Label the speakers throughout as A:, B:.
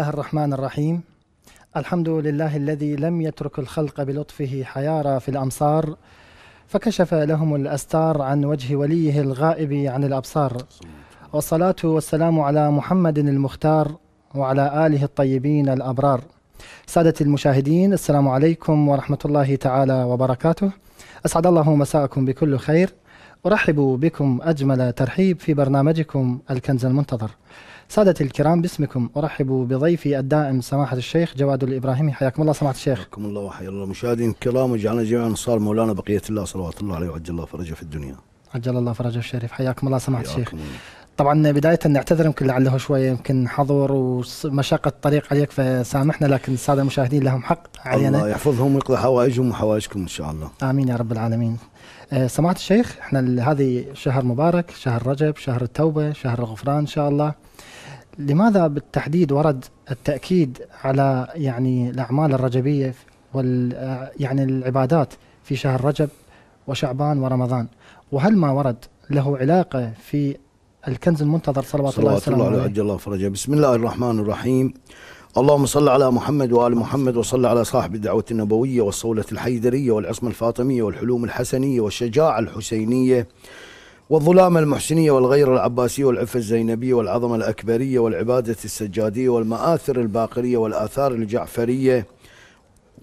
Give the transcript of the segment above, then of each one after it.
A: الله الرحمن الرحيم الحمد لله الذي لم يترك الخلق بلطفه حيارى في الأمصار فكشف لهم الأستار عن وجه وليه الغائب عن الأبصار والصلاة والسلام على محمد المختار وعلى آله الطيبين الأبرار سادة المشاهدين السلام عليكم ورحمة الله تعالى وبركاته أسعد الله مساءكم بكل خير أرحب بكم أجمل ترحيب في برنامجكم الكنز المنتظر سادة الكرام باسمكم أرحب بضيفي الدائم سماحة الشيخ جواد الإبراهيمي حياكم الله سماحة الشيخ حياكم
B: الله وحيا الله مشاهدين الكرام وجعلنا جميعا انصار مولانا بقية الله صلوات الله عليه وعجل الله فرجه في الدنيا
A: عجل الله فرجه الشريف حياكم الله سماحة الشيخ طبعا بداية نعتذر يمكن لعله شوية يمكن حظور ومشقة الطريق عليك فسامحنا لكن السادة المشاهدين لهم حق
B: علينا الله يحفظهم ويقضي حوائجهم وحوائجكم إن شاء الله
A: آمين يا رب العالمين آه، سماحة الشيخ احنا هذه شهر مبارك شهر رجب شهر التوبة شهر الغفران إن شاء الله لماذا بالتحديد ورد التأكيد على يعني الأعمال الرجبية وال آه، يعني العبادات في شهر رجب وشعبان ورمضان وهل ما ورد له علاقة في الكنز المنتظر صلوات, الله, عليه وسلم الله عجل
B: الله فرجه بسم الله الرحمن الرحيم اللهم صل على محمد وآل محمد وصل على صاحب الدعوة النبوية والصولة الحيدرية والعصمة الفاطمية والحلوم الحسنية والشجاعة الحسينية والظلامة المحسنية والغيرة العباسية والعفة الزينبية والعظمة الأكبرية والعبادة السجادية والمآثر الباقرية والآثار الجعفرية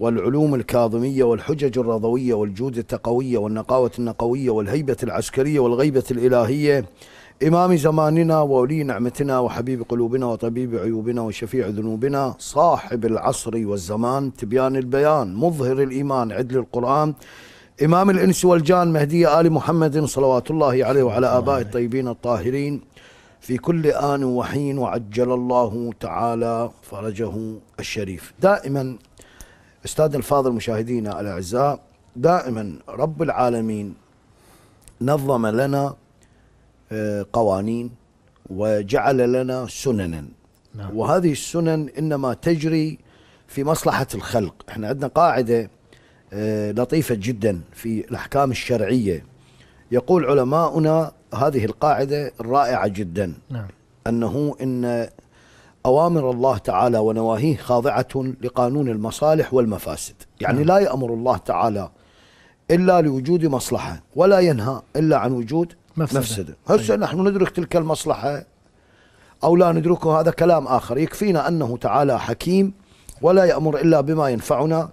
B: والعلوم الكاظمية والحجج الرضوية والجود التقوية والنقاوة النقوية والهيبة العسكرية والغيبة الإلهية إمام زماننا وولي نعمتنا وحبيب قلوبنا وطبيب عيوبنا وشفيع ذنوبنا صاحب العصر والزمان تبيان البيان مظهر الإيمان عدل القرآن إمام الإنس والجان مهدي آل محمد صلوات الله عليه وعلى آبائه الطيبين الطاهرين في كل آن وحين وعجل الله تعالى فرجه الشريف دائما أستاذ الفاضل مشاهدينا الأعزاء دائما رب العالمين نظم لنا قوانين وجعل لنا سننا نعم. وهذه السنن انما تجري في مصلحه الخلق احنا عندنا قاعده آه، لطيفه جدا في الاحكام الشرعيه يقول علماؤنا هذه القاعده الرائعه جدا نعم. انه ان اوامر الله تعالى ونواهيه خاضعه لقانون المصالح والمفاسد يعني نعم. لا يامر الله تعالى الا لوجود مصلحه ولا ينهى الا عن وجود مفسدة, مفسدة. هسه نحن ندرك تلك المصلحة أو لا ندركه هذا كلام آخر يكفينا أنه تعالى حكيم ولا يأمر إلا بما ينفعنا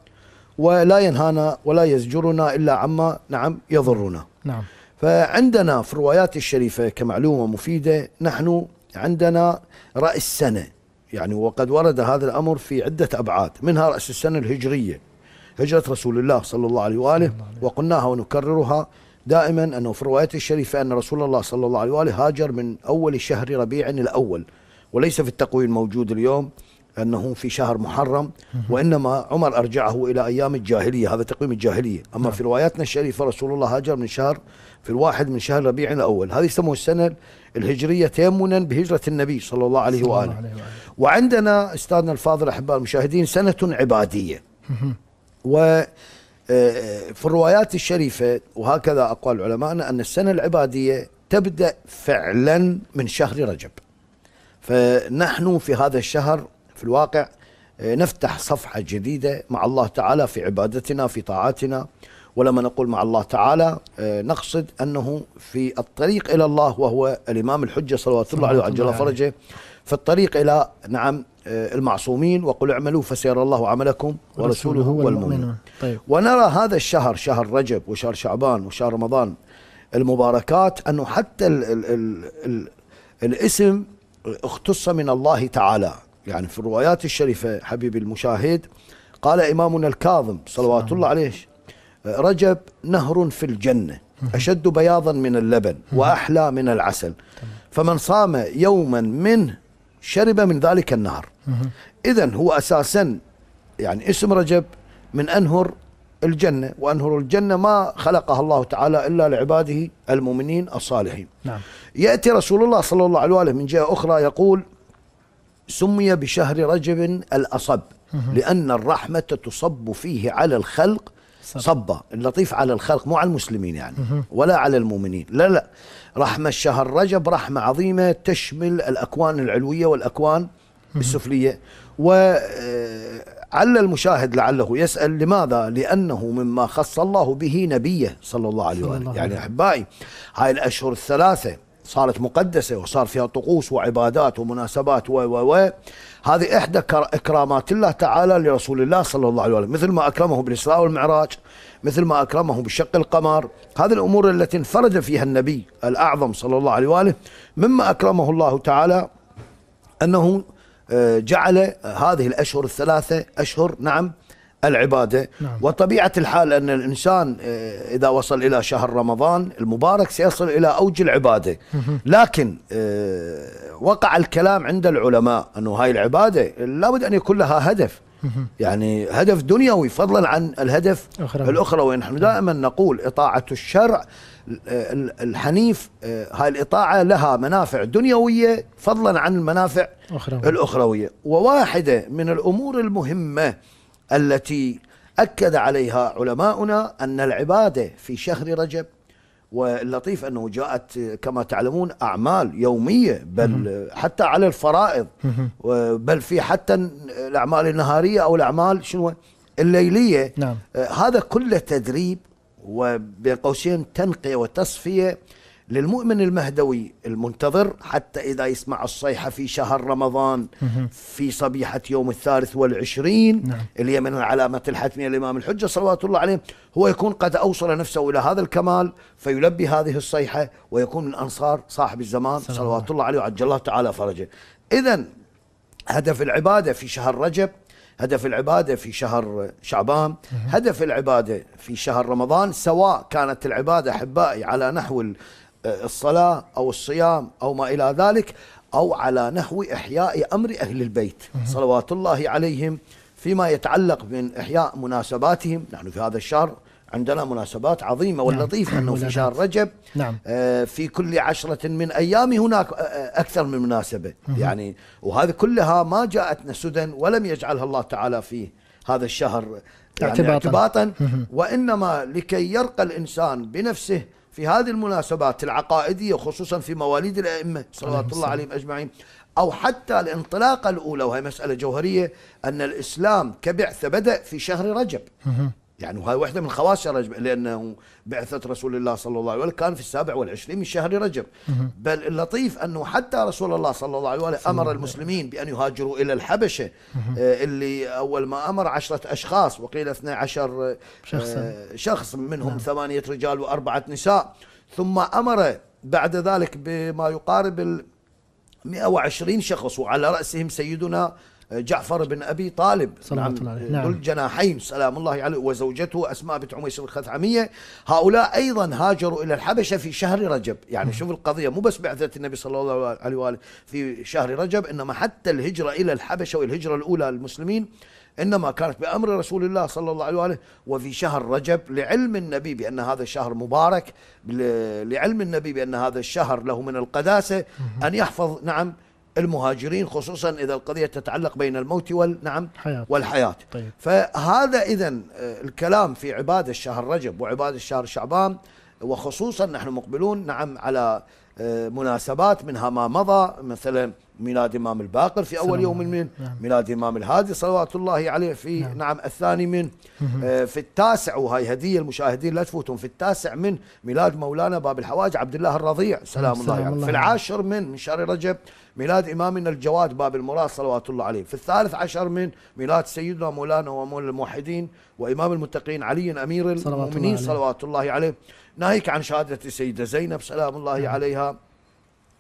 B: ولا ينهانا ولا يزجرنا إلا عما نعم يضرنا نعم فعندنا في الروايات الشريفة كمعلومة مفيدة نحن عندنا رأس السنة يعني وقد ورد هذا الأمر في عدة أبعاد منها رأس السنة الهجرية هجرة رسول الله صلى الله عليه وآله وقلناها ونكررها دائما أنه في الروايات الشريفة أن رسول الله صلى الله عليه وآله هاجر من أول شهر ربيع الأول وليس في التقويم الموجود اليوم أنه في شهر محرم وإنما عمر أرجعه إلى أيام الجاهلية هذا تقويم الجاهلية أما نعم. في رواياتنا الشريفة رسول الله هاجر من شهر في الواحد من شهر ربيع الأول هذه يسموه السنة الهجرية تيمنا بهجرة النبي صلى الله عليه وآله وعندنا أستاذنا الفاضل أحباء المشاهدين سنة عبادية و في الروايات الشريفة وهكذا أقوال علمائنا أن السنة العبادية تبدأ فعلا من شهر رجب فنحن في هذا الشهر في الواقع آه، نفتح صفحة جديدة مع الله تعالى في عبادتنا في طاعاتنا ولما نقول مع الله تعالى آه، نقصد أنه في الطريق إلى الله وهو الإمام الحجة صلوات الله عليه وعجل فرجه في الطريق إلى نعم آه، المعصومين وقل اعملوا فسيرى الله عملكم ورسوله والمؤمنون طيب. ونرى هذا الشهر شهر رجب وشهر شعبان وشهر رمضان المباركات أنه حتى الـ الـ الـ الـ الاسم اختص من الله تعالى يعني في الروايات الشريفة حبيبي المشاهد قال إمامنا الكاظم صلوات الله عليه آه، رجب نهر في الجنة أشد بياضا من اللبن وأحلى من العسل فمن صام يوما منه شرب من ذلك النهر إذا هو أساسا يعني اسم رجب من أنهر الجنة وأنهر الجنة ما خلقها الله تعالى إلا لعباده المؤمنين الصالحين نعم. يأتي رسول الله صلى الله عليه وآله من جهة أخرى يقول سمي بشهر رجب الأصب لأن الرحمة تصب فيه على الخلق صبا اللطيف على الخلق مو على المسلمين يعني ولا على المؤمنين لا لا رحمة شهر رجب رحمة عظيمة تشمل الأكوان العلوية والأكوان السفلية وعلى آه، المشاهد لعله يسأل لماذا لأنه مما خص الله به نبيه صلى الله عليه وآله يعني أحبائي هاي الأشهر الثلاثة صارت مقدسة وصار فيها طقوس وعبادات ومناسبات و و و هذه إحدى إكرامات الله تعالى لرسول الله صلى الله عليه وسلم مثل ما أكرمه بالإسراء والمعراج مثل ما أكرمه بشق القمر هذه الأمور التي انفرد فيها النبي الأعظم صلى الله عليه وآله مما أكرمه الله تعالى أنه آه، جعل هذه الأشهر الثلاثة أشهر نعم العبادة نعم. وطبيعة الحال أن الإنسان آه، إذا وصل إلى شهر رمضان المبارك سيصل إلى أوج العبادة لكن آه، وقع الكلام عند العلماء أنه هاي العبادة لابد أن يكون لها هدف يعني هدف دنيوي فضلا عن الهدف أخرى. الأخروي نحن دائما نقول إطاعة الشرع آه، الحنيف هاي الإطاعة لها منافع دنيوية فضلا عن المنافع أخرى. الأخروية وواحدة من الأمور المهمة التي أكد عليها علماؤنا أن العبادة في شهر رجب واللطيف أنه جاءت كما تعلمون أعمال يومية بل حتى على الفرائض بل في حتى الأعمال النهارية أو الأعمال شنو الليلية نعم. آه، هذا كله تدريب وبين قوسين تنقية وتصفية للمؤمن المهدوي المنتظر حتى إذا يسمع الصيحة في شهر رمضان في صبيحة يوم الثالث والعشرين نعم. اللي من العلامة الحتمية لإمام الحجة صلوات الله عليه هو يكون قد أوصل نفسه إلى هذا الكمال فيلبي هذه الصيحة ويكون من أنصار صاحب الزمان صلوات الله عليه وعجل الله تعالى فرجه إذا هدف العبادة في شهر رجب هدف العبادة في شهر شعبان هدف العبادة في شهر رمضان سواء كانت العبادة أحبائي على نحو الصلاة أو الصيام أو ما إلى ذلك أو على نحو إحياء أمر أهل البيت صلوات الله عليهم فيما يتعلق من إحياء مناسباتهم نحن في هذا الشهر عندنا مناسبات عظيمة نعم. واللطيف نعم. أنه في شهر رجب نعم. آه في كل عشرة من أيام هناك آه، آه، أكثر من مناسبة يعني وهذه كلها ما جاءتنا سدى ولم يجعلها الله تعالى في هذا الشهر يعني اعتباطا, اعتباطاً وإنما لكي يرقى الإنسان بنفسه في هذه المناسبات العقائدية خصوصا في مواليد الأئمة صلوات الله عليهم أجمعين أو حتى الانطلاقة الأولى وهي مسألة جوهرية أن الإسلام كبعثة بدأ في شهر رجب يعني وهي واحدة من خواص رجب لأنه بعثة رسول الله صلى الله عليه وسلم كان في السابع والعشرين من شهر رجب بل اللطيف أنه حتى رسول الله صلى الله عليه وسلم أمر المسلمين بأن يهاجروا إلى الحبشة آه، اللي أول ما أمر عشرة أشخاص وقيل 12 آه، شخص منهم نعم. ثمانية رجال وأربعة نساء ثم أمر بعد ذلك بما يقارب 120 شخص وعلى رأسهم سيدنا جعفر بن أبي طالب صلى الله نعم. عليه نعم. ذو الجناحين سلام الله عليه وزوجته أسماء بنت عميس الخثعمية هؤلاء أيضا هاجروا إلى الحبشة في شهر رجب يعني شوف القضية مو بس بعثة النبي صلى الله عليه وآله في شهر رجب إنما حتى الهجرة إلى الحبشة والهجرة الأولى للمسلمين إنما كانت بأمر رسول الله صلى الله عليه وآله وفي شهر رجب لعلم النبي بأن هذا الشهر مبارك لعلم النبي بأن هذا الشهر له من القداسة أن يحفظ نعم المهاجرين خصوصا إذا القضية تتعلق بين الموت والنعم حياة. والحياة طيب. فهذا إذا آه، الكلام في عبادة شهر رجب وعبادة شهر شعبان وخصوصا نحن مقبلون نعم على آه، مناسبات منها ما مضى مثلا ميلاد امام الباقر في اول يوم من نعم. ميلاد امام الهادي صلوات الله عليه في نعم, نعم الثاني من آه، في التاسع وهي هديه المشاهدين لا تفوتهم في التاسع من ميلاد مولانا باب الحواج عبد الله الرضيع نعم، سلام الله, عليه في العاشر من شهر رجب ميلاد امامنا الجواد باب المراد صلوات الله عليه في الثالث عشر من ميلاد سيدنا مولانا ومولى الموحدين وامام المتقين علي امير المؤمنين صلوات الله عليه, صلوات الله عليه. ناهيك عن شهادة السيدة زينب سلام الله نعم. عليها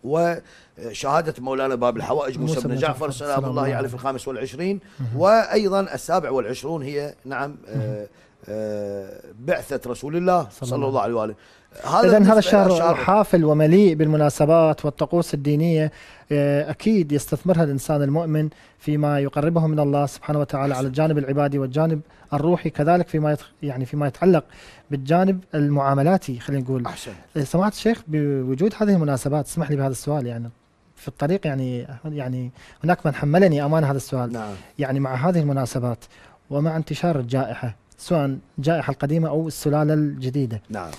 B: وشهادة مولانا باب الحوائج موسى بن جعفر سلام الله عليه في الخامس والعشرين وأيضا السابع والعشرون هي نعم آه، آه، بعثة رسول الله صلى الله عليه وآله هذا إذن هذا الشهر
A: حافل ومليء بالمناسبات والطقوس الدينية آه، أكيد يستثمرها الإنسان المؤمن فيما يقربه من الله سبحانه وتعالى على الجانب العبادي والجانب الروحي كذلك فيما يعني فيما يتعلق بالجانب المعاملاتي خلينا نقول أحسن. إيه، سمعت الشيخ بوجود هذه المناسبات اسمح لي بهذا السؤال يعني في الطريق يعني يعني هناك من حملني أمان هذا السؤال نعم. يعني مع هذه المناسبات ومع انتشار الجائحة سواء الجائحة القديمة أو السلالة الجديدة نعم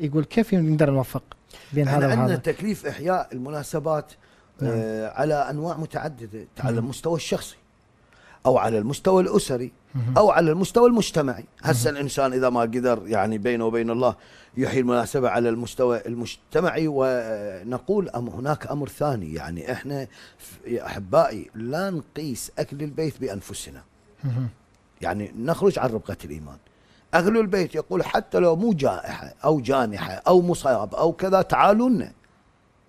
A: يقول كيف نقدر نوفق بين هذا وهذا عندنا
B: تكليف إحياء المناسبات نعم. آه، على انواع متعدده على نعم. المستوى الشخصي او على المستوى الاسري او على المستوى المجتمعي هسه الانسان اذا ما قدر يعني بينه وبين الله يحيي المناسبه على المستوى المجتمعي ونقول أم هناك امر ثاني يعني احنا يا احبائي لا نقيس اكل البيت بانفسنا يعني نخرج عن ربقه الايمان اهل البيت يقول حتى لو مو جائحه او جانحه او مصاب او كذا تعالوا لنا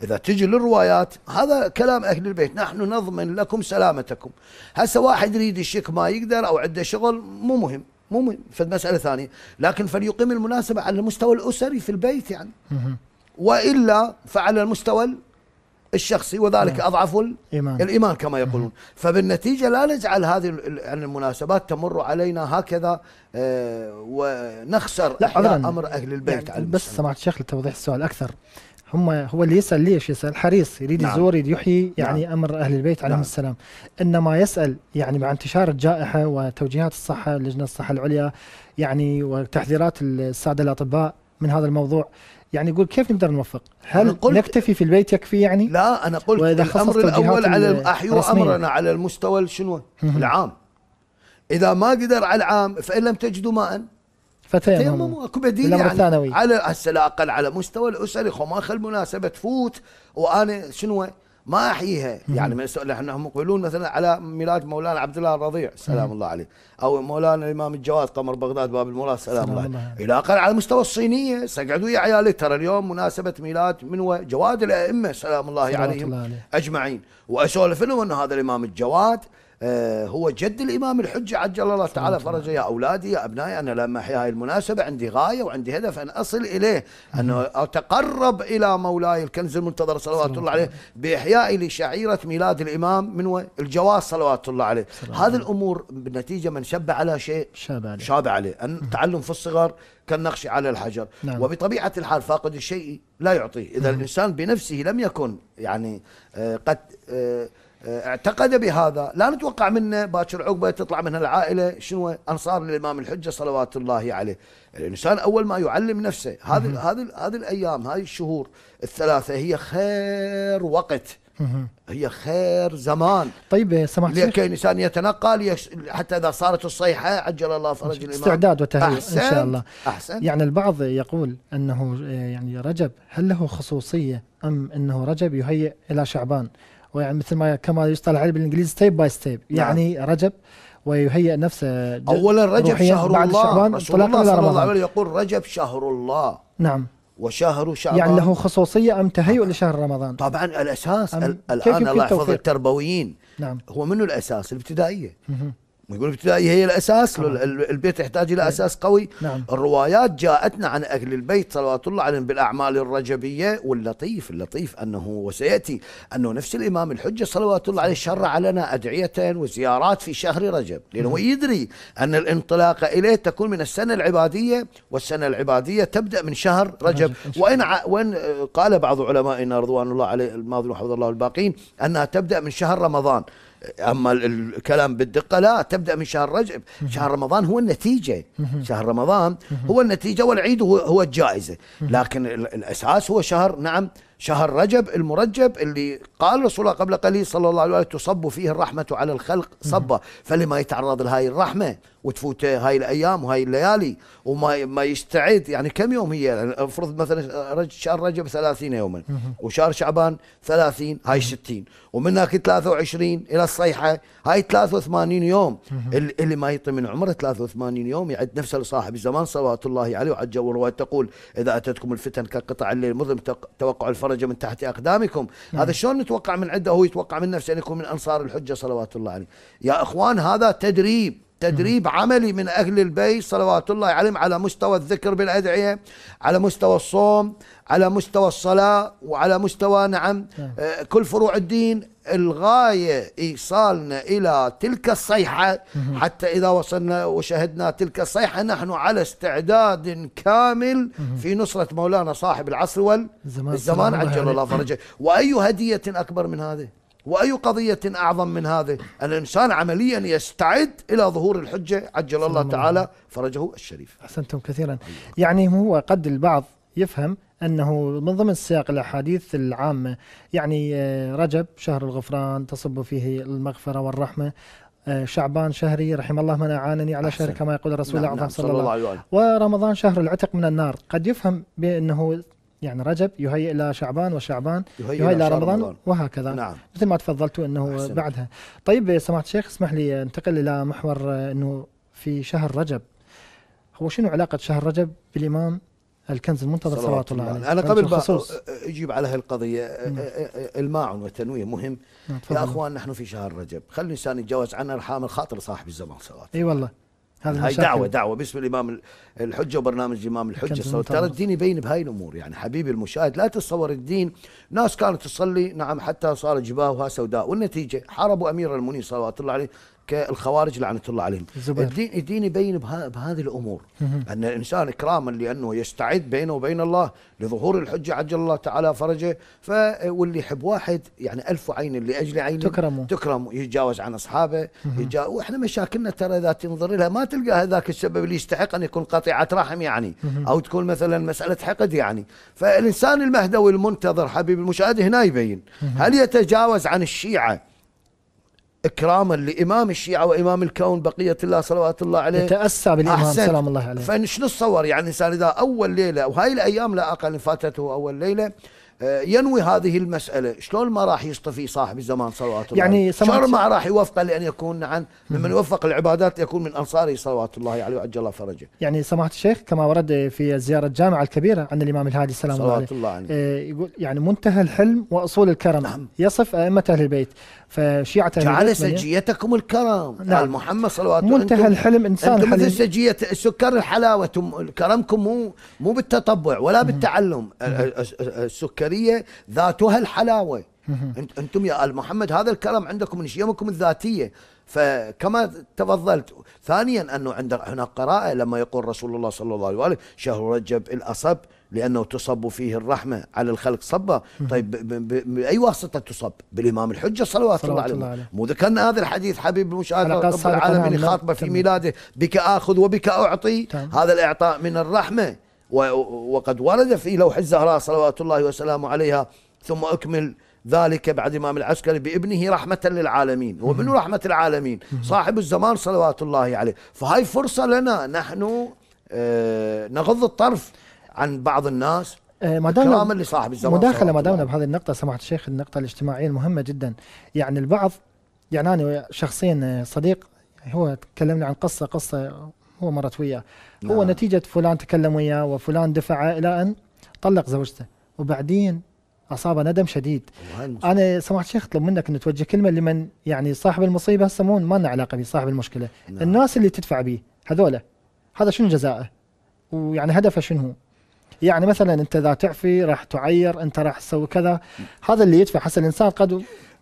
B: إذا تجي للروايات هذا كلام أهل البيت نحن نضمن لكم سلامتكم هسه واحد يريد يشك ما يقدر أو عنده شغل مو مهم مو مهم فمسألة ثانية لكن فليقيم المناسبة على المستوى الأسري في البيت يعني وإلا فعلى المستوى الشخصي وذلك نعم. أضعف الإيمان, الإيمان كما يقولون فبالنتيجة لا نجعل هذه يعني المناسبات تمر علينا هكذا آه، ونخسر لا أمر أهل البيت يعني
A: بس سمعت شيخ لتوضيح السؤال أكثر هم هو اللي يسال ليش يسال حريص يريد نعم. يزور يريد يحيي نعم. يعني نعم. امر اهل البيت عليهم نعم. السلام انما يسال يعني مع انتشار الجائحه وتوجيهات الصحه لجنه الصحه العليا يعني وتحذيرات الساده الاطباء من هذا الموضوع يعني يقول كيف نقدر نوفق؟ هل قلت نكتفي في البيت يكفي
B: يعني؟ لا انا قلت الامر الاول على احيوا امرنا على المستوى شنو؟ العام اذا ما قدر على العام فان لم تجدوا ماء فتيمم اكو بديل يعني على هسه لا اقل على مستوى الاسري خو ما خل مناسبه تفوت وانا شنو ما احييها يعني من السؤال احنا هم يقولون مثلا على ميلاد مولانا عبد الله الرضيع سلام الله عليه او مولانا الامام الجواد قمر بغداد باب المراد سلام, سلام الله, عليه الى اقل على مستوى الصينيه سقعدوا ويا عيالي ترى اليوم مناسبه ميلاد من جواد الائمه سلام الله عليهم الله اجمعين واسولف لهم ان هذا الامام الجواد آه، هو جد الإمام الحجة عجل الله تعالى فرجه يا أولادي يا أبنائي أنا لما احيا هاي المناسبة عندي غاية وعندي هدف أن أصل إليه أن أتقرب إلى مولاي الكنز المنتظر صلوات الله عليه بإحيائي لشعيرة ميلاد الإمام من الجواز صلوات الله عليه هذه الأمور بالنتيجة من شب على شيء شاب عليه, شاب عليه. أن تعلم في الصغر كالنقش على الحجر نعم. وبطبيعة الحال فاقد الشيء لا يعطيه إذا الإنسان بنفسه لم يكن يعني آه، قد آه، آه، اعتقد بهذا لا نتوقع منه باكر عقبه تطلع منها العائله شنو انصار الامام الحجه صلوات الله عليه الانسان اول ما يعلم نفسه هذه هذه هذه الايام هذه الشهور الثلاثه هي خير وقت هي خير زمان طيب آه، سمحت لكي الانسان يتنقل حتى اذا صارت الصيحه عجل الله فرج الامام استعداد وتهيئ ان شاء الله احسن يعني
A: البعض يقول انه آه، يعني رجب هل له خصوصيه ام انه رجب يهيئ الى شعبان ويعني مثل ما كما يصطلح عليه بالانجليزي ستيب باي ستيب يعني نعم. رجب
B: ويهيئ نفسه اولا رجب شهر بعد الله شعبان رسول الله صلى الله عليه وسلم يقول رجب شهر الله نعم وشهر شعبان يعني له
A: خصوصيه ام تهيؤ لشهر رمضان طبعا
B: الاساس الان الله يحفظ التربويين نعم هو منو الاساس الابتدائيه يقول ابتدائي هي الاساس البيت يحتاج الى إيه. اساس قوي نعم. الروايات جاءتنا عن اهل البيت صلوات الله عليهم بالاعمال الرجبيه واللطيف اللطيف انه وسياتي انه نفس الامام الحجه صلوات الله عليه شرع لنا ادعيه وزيارات في شهر رجب لانه نعم. يدري ان الانطلاقه اليه تكون من السنه العباديه والسنه العباديه تبدا من شهر رجب وان وان آه، قال بعض علمائنا رضوان الله عليه الماضي وحفظ الله الباقين انها تبدا من شهر رمضان اما الكلام بالدقه لا تبدا من شهر رجب شهر رمضان هو النتيجه شهر رمضان هو النتيجه والعيد هو, الجائزه لكن الاساس هو شهر نعم شهر رجب المرجب اللي قال رسول الله قبل قليل صلى الله عليه وسلم تصب فيه الرحمه على الخلق صبا فلما يتعرض لهذه الرحمه وتفوت هاي الايام وهاي الليالي وما ما يستعد يعني كم يوم هي يعني افرض مثلا شهر رجب 30 يوما وشهر شعبان 30 هاي 60 ومن هناك 23 الى الصيحه هاي 83 يوم اللي ما يطي من عمره 83 يوم يعد نفسه لصاحب الزمان صلوات الله عليه وعلى جو الروايه تقول اذا اتتكم الفتن كقطع الليل مظلم توقع الفرج من تحت اقدامكم هذا شلون نتوقع من عنده هو يتوقع من نفسه ان يكون من انصار الحجه صلوات الله عليه يا اخوان هذا تدريب تدريب عملي من أهل البيت صلوات الله عليهم على مستوى الذكر بالأدعية على مستوى الصوم على مستوى الصلاة وعلى مستوى نعم, نعم. آه، كل فروع الدين الغاية إيصالنا إلى تلك الصيحة حتى إذا وصلنا وشهدنا تلك الصيحة نحن على استعداد كامل في نصرة مولانا صاحب العصر والزمان عجل الله فرجه وأي هدية أكبر من هذه وأي قضية أعظم من هذه الإنسان عمليا يستعد إلى ظهور الحجة عجل الله تعالى فرجه الشريف
A: أحسنتم كثيرا يعني هو قد البعض يفهم أنه من ضمن سياق الأحاديث العامة يعني آه، رجب شهر الغفران تصب فيه المغفرة والرحمة آه، شعبان شهري رحم الله من أعانني على شهر كما يقول الرسول نعم الأعظم نعم صلى الله عليه وسلم ورمضان شهر العتق من النار قد يفهم بأنه يعني رجب يهيئ إلى شعبان وشعبان يهيئ, يهيئ إلى رمضان, رمضان وهكذا نعم. مثل ما تفضلتوا أنه أحسن. بعدها طيب سماحة الشيخ اسمح لي أنتقل إلى محور آه، أنه في شهر رجب هو شنو علاقة شهر رجب بالإمام الكنز المنتظر صلوات الله عليه أنا قبل ما
B: أجيب على هالقضية آه، آه، نعم. الماعن والتنويه مهم نعم، يا أخوان نحن في شهر رجب خلي الإنسان يتجاوز عن ارحام الخاطر صاحب الزمان صلوات الله عليه أي والله هذه هاي دعوه دعوه باسم الامام الحجه وبرنامج الامام الحجه ترى الدين يبين بهاي الامور يعني حبيبي المشاهد لا تتصور الدين ناس كانت تصلي نعم حتى صار جباهها سوداء والنتيجه حاربوا امير المؤمنين صلوات الله عليه كالخوارج لعنه الله عليهم الدين الدين يبين بها بهذه الامور ان الانسان اكراما لانه يستعد بينه وبين الله لظهور الحجه عجل الله تعالى فرجه فواللي يحب واحد يعني الف عين لاجل عين تكرمه تكرمه يتجاوز عن اصحابه يتجاوز واحنا مشاكلنا ترى اذا تنظر لها ما تلقى هذاك السبب اللي يستحق ان يكون قطيعه رحم يعني او تكون مثلا مساله حقد يعني فالانسان المهدوي المنتظر حبيب المشاهد هنا يبين هل يتجاوز عن الشيعه إكراما لإمام الشيعة وإمام الكون بقية الله صلوات الله عليه يتاسى بالإمام سلام الله عليه فشنو الصور يعني إنسان إذا أول ليلة وهاي الأيام لا أقل فاتته أول ليلة آه، ينوي هذه المسألة شلون ما راح يصطفي صاحب الزمان صلوات الله يعني شلون ما راح يوفقه لأن يكون عن نعم، من يوفق العبادات يكون من أنصاره صلوات الله عليه وعجل الله فرجه
A: يعني سماحة الشيخ كما ورد في زيارة الجامعة الكبيرة عن الإمام الهادي السلام صلوات عليه الله عليه آه، يقول يعني منتهى الحلم وأصول الكرم نعم. يصف أئمة أهل البيت فشيعة جعل
B: سجيتكم الكرم نعم. قال محمد صلوات الله منتهى الحلم إنسان أنتم مثل سجية السكر الحلاوة كرمكم مو مو بالتطبع ولا بالتعلم السكر البشريه ذاتها الحلاوه انتم يا ال محمد هذا الكلام عندكم من شيمكم الذاتيه فكما تفضلت ثانيا انه عند هناك قراءه لما يقول رسول الله صلى الله عليه واله شهر رجب الاصب لانه تصب فيه الرحمه على الخلق صبا طيب باي واسطه تصب بالامام الحجه صلوات الله عليه مو ذكرنا هذا الحديث حبيب المشاهد رب العالمين خاطبه في ميلاده بك اخذ وبك اعطي هذا الاعطاء من الرحمه وقد ورد في لوح الزهراء صلوات الله وسلامه عليها ثم أكمل ذلك بعد إمام العسكري بابنه رحمة للعالمين ومن رحمة العالمين صاحب الزمان صلوات الله عليه فهاي فرصة لنا نحن آه، نغض الطرف عن بعض الناس
A: آه، ما دامنا لصاحب الزمان مداخله ما دامنا بهذه النقطه سماحه الشيخ النقطه الاجتماعيه المهمه جدا يعني البعض يعني انا شخصيا آه، صديق هو تكلمنا عن قصه قصه هو مرت وياه نعم. هو نتيجة فلان تكلم وياه وفلان دفع إلى أن طلق زوجته وبعدين أصابه ندم شديد أنا سمحت شيخ أطلب منك أن توجه كلمة لمن يعني صاحب المصيبة هسه مو ما لنا علاقة بصاحب المشكلة نعم. الناس اللي تدفع به هذولا هذا شنو جزائه ويعني هدفه شنو يعني مثلا انت اذا تعفي راح تعير انت راح تسوي كذا هذا اللي يدفع حس الانسان قد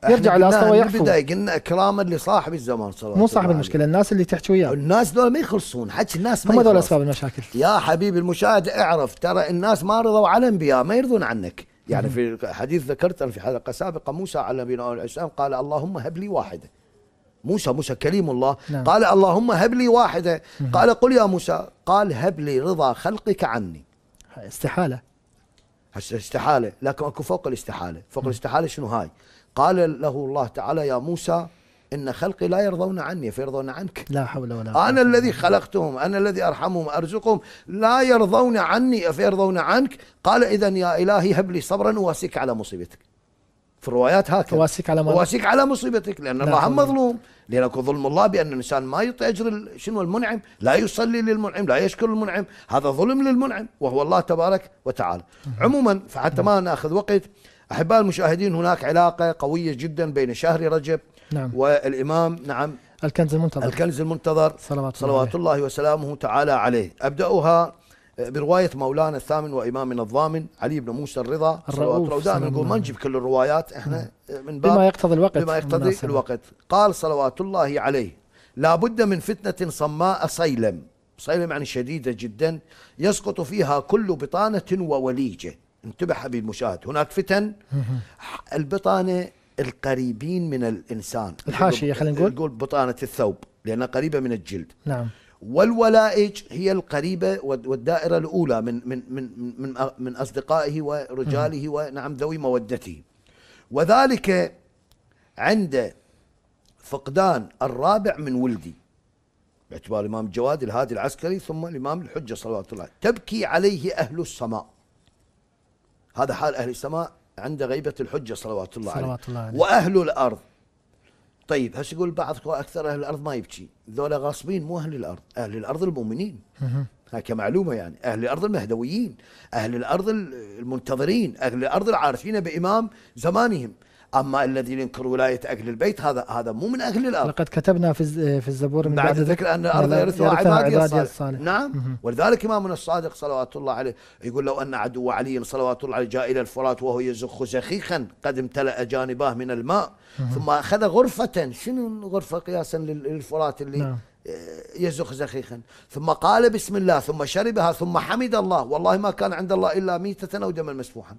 A: يرجع لاصله ويعفو البدايه
B: قلنا اكراما لصاحب الزمان صلى مو صاحب
A: المشكله الناس اللي تحكي وياه الناس دول ما يخلصون حكي الناس ما هم دول اسباب المشاكل
B: يا حبيبي المشاهد اعرف ترى الناس ما رضوا على الانبياء ما يرضون عنك يعني في حديث ذكرت في حلقه سابقه موسى على نبينا الاسلام قال اللهم هب لي واحده موسى موسى كريم الله نعم. قال اللهم هب لي واحده قال قل يا موسى قال هب لي رضا خلقك عني استحالة استحالة لكن أكو فوق الاستحالة فوق الاستحالة شنو هاي قال له الله تعالى يا موسى إن خلقي لا يرضون عني فيرضون عنك
A: لا حول ولا قوة أنا
B: الذي خلقتهم أنا الذي أرحمهم أرزقهم لا يرضون عني فيرضون عنك قال إذا يا إلهي هب لي صبرا واسك على مصيبتك في الروايات هكذا واسك على واسك على مصيبتك لأن الله مظلوم اكو ظلم الله بأن الإنسان ما يطيع أجر شنو المنعم لا يصلي للمنعم لا يشكر المنعم هذا ظلم للمنعم وهو الله تبارك وتعالى عموما فحتى ما نأخذ وقت أحباء المشاهدين هناك علاقة قوية جدا بين شهر رجب نعم. والإمام نعم الكنز المنتظر الكنز المنتظر صلوات, صلوات الله, الله وسلامه تعالى عليه أبدأها بروايه مولانا الثامن وامامنا الضامن علي بن موسى الرضا الله دائما نقول ما نجيب كل الروايات احنا نعم. من باب بما يقتضي الوقت بما يقتضي الوقت قال صلوات الله عليه لابد من فتنه صماء صيلم صيلم يعني شديده جدا يسقط فيها كل بطانه ووليجه انتبه حبيب المشاهد هناك فتن البطانه القريبين من الانسان الحاشيه خلينا نقول نقول بطانه الثوب لانها قريبه من الجلد نعم والولائج هي القريبة والدائرة الأولى من من من من, من أصدقائه ورجاله ونعم ذوي مودته وذلك عند فقدان الرابع من ولدي باعتبار الإمام الجواد الهادي العسكري ثم الإمام الحجة صلوات الله تبكي عليه أهل السماء هذا حال أهل السماء عند غيبة الحجة صلوات الله, صلوات الله عليه وأهل الأرض طيب هسه يقول بعض اكثر اهل الارض ما يبكي ذولا غاصبين مو اهل الارض اهل الارض المؤمنين هاي كمعلومه يعني اهل الارض المهدويين اهل الارض المنتظرين اهل الارض العارفين بامام زمانهم اما الذين ينكر ولايه اهل البيت هذا هذا مو من اهل الارض لقد
A: كتبنا في في الزبور من بعد, ذكر ان الارض يرثها عبادي الصالح. الصالح
B: نعم مم. ولذلك امامنا الصادق صلوات الله عليه يقول لو ان عدو علي صلوات الله عليه جاء الى الفرات وهو يزخ زخيخا قد امتلا جانباه من الماء مم. ثم اخذ غرفه شنو غرفه قياسا للفرات اللي نعم. آه، يزخ زخيخا ثم قال بسم الله ثم شربها ثم حمد الله والله ما كان عند الله الا ميته او دما مسفوحا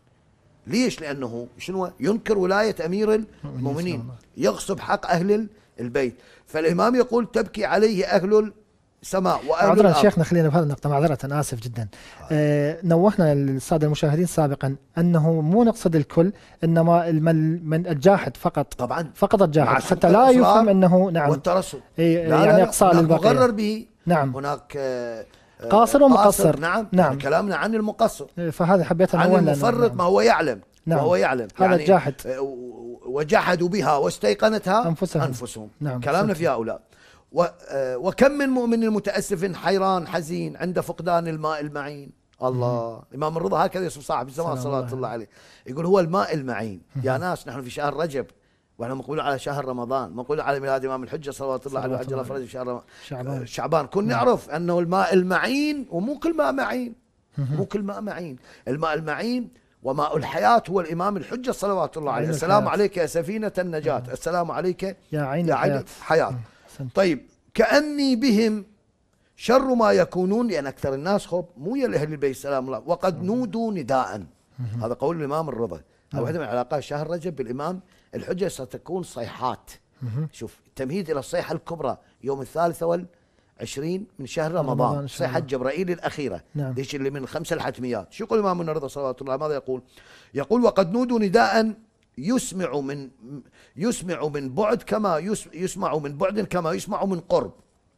B: ليش لانه شنو ينكر ولايه امير المؤمنين يغصب حق اهل البيت فالامام يقول تبكي عليه اهل سماء واهل معذرة شيخنا
A: خلينا بهذه النقطة معذرة آسف جدا آه, آه، نوهنا للسادة المشاهدين سابقا أنه مو نقصد الكل إنما من الجاحد فقط طبعا فقط الجاحد حتى لا يفهم أنه نعم والترصد
B: إيه لا يعني إقصاء للبقية نعم هناك آه قاصر ومقصر نعم يعني نعم كلامنا
A: عن المقصر إيه، فهذا حبيت عن المفرط نعم. ما
B: هو يعلم نعم وهو يعلم هذا يعني الجاحد آه، وجحدوا بها واستيقنتها أنفسهم, أنفسهم. نعم كلامنا في هؤلاء آه، وكم من مؤمن متأسف حيران حزين عند فقدان الماء المعين الله الإمام الرضا هكذا يوسف صاحب الزمان صلاة الله, الله عليه يقول هو الماء المعين يا ناس نحن في شهر رجب واحنا بنقول على شهر رمضان بنقول على ميلاد امام الحجه صلوات الله عليه وعلى فرج شهر آه، شعبان شعبان كنا نعم. نعرف انه الماء المعين ومو كل ماء معين مو كل ماء معين الماء المعين وماء الحياة هو الإمام الحجة صلوات الله عليه السلام عليك يا سفينة النجاة السلام عليك يا عين, يا عين الحياة, الحياة. طيب كأني بهم شر ما يكونون لأن أكثر الناس خب مو يا أهل البيت سلام الله وقد نودوا نداء هذا قول الإمام الرضا هذا نعم. واحدة من العلاقات شهر رجب بالإمام الحجه ستكون صيحات شوف تمهيد إلى الصيحة الكبرى يوم الثالثة والعشرين من شهر رمضان رمضان صيحة جبرائيل الأخيرة نعم. ليش اللي من خمسه الحتميات شو يقول الإمام رضا صلوات الله ماذا يقول يقول وقد نودوا نداء يسمع من يسمع من بعد كما يسمع من بعد كما يسمع من قرب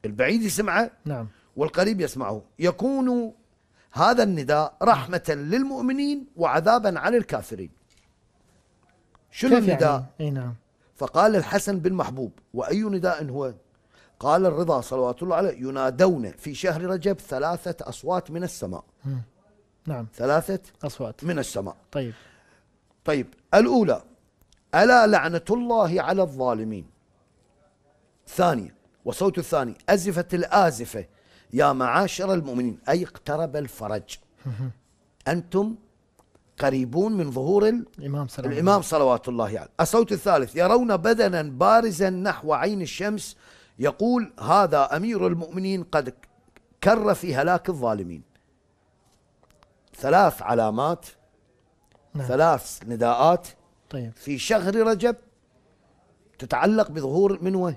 B: البعيد يسمعه نعم والقريب يسمعه يكون هذا النداء رحمة للمؤمنين وعذابا على الكافرين شنو يعني؟ النداء؟ يعني؟ اي نعم فقال الحسن بن محبوب واي نداء هو؟ قال الرضا صلوات الله عليه ينادون في شهر رجب ثلاثة أصوات من السماء
A: م. نعم
B: ثلاثة أصوات من السماء طيب طيب الأولى ألا لعنة الله على الظالمين ثانية وصوت الثاني أزفت الآزفة يا معاشر المؤمنين أي اقترب الفرج أنتم قريبون من ظهور الإمام, سلام الإمام صلوات الله عليه يعني. الصوت الثالث يرون بدنا بارزا نحو عين الشمس يقول هذا أمير المؤمنين قد كر في هلاك الظالمين ثلاث علامات نعم. ثلاث نداءات طيب. في شهر رجب تتعلق بظهور وين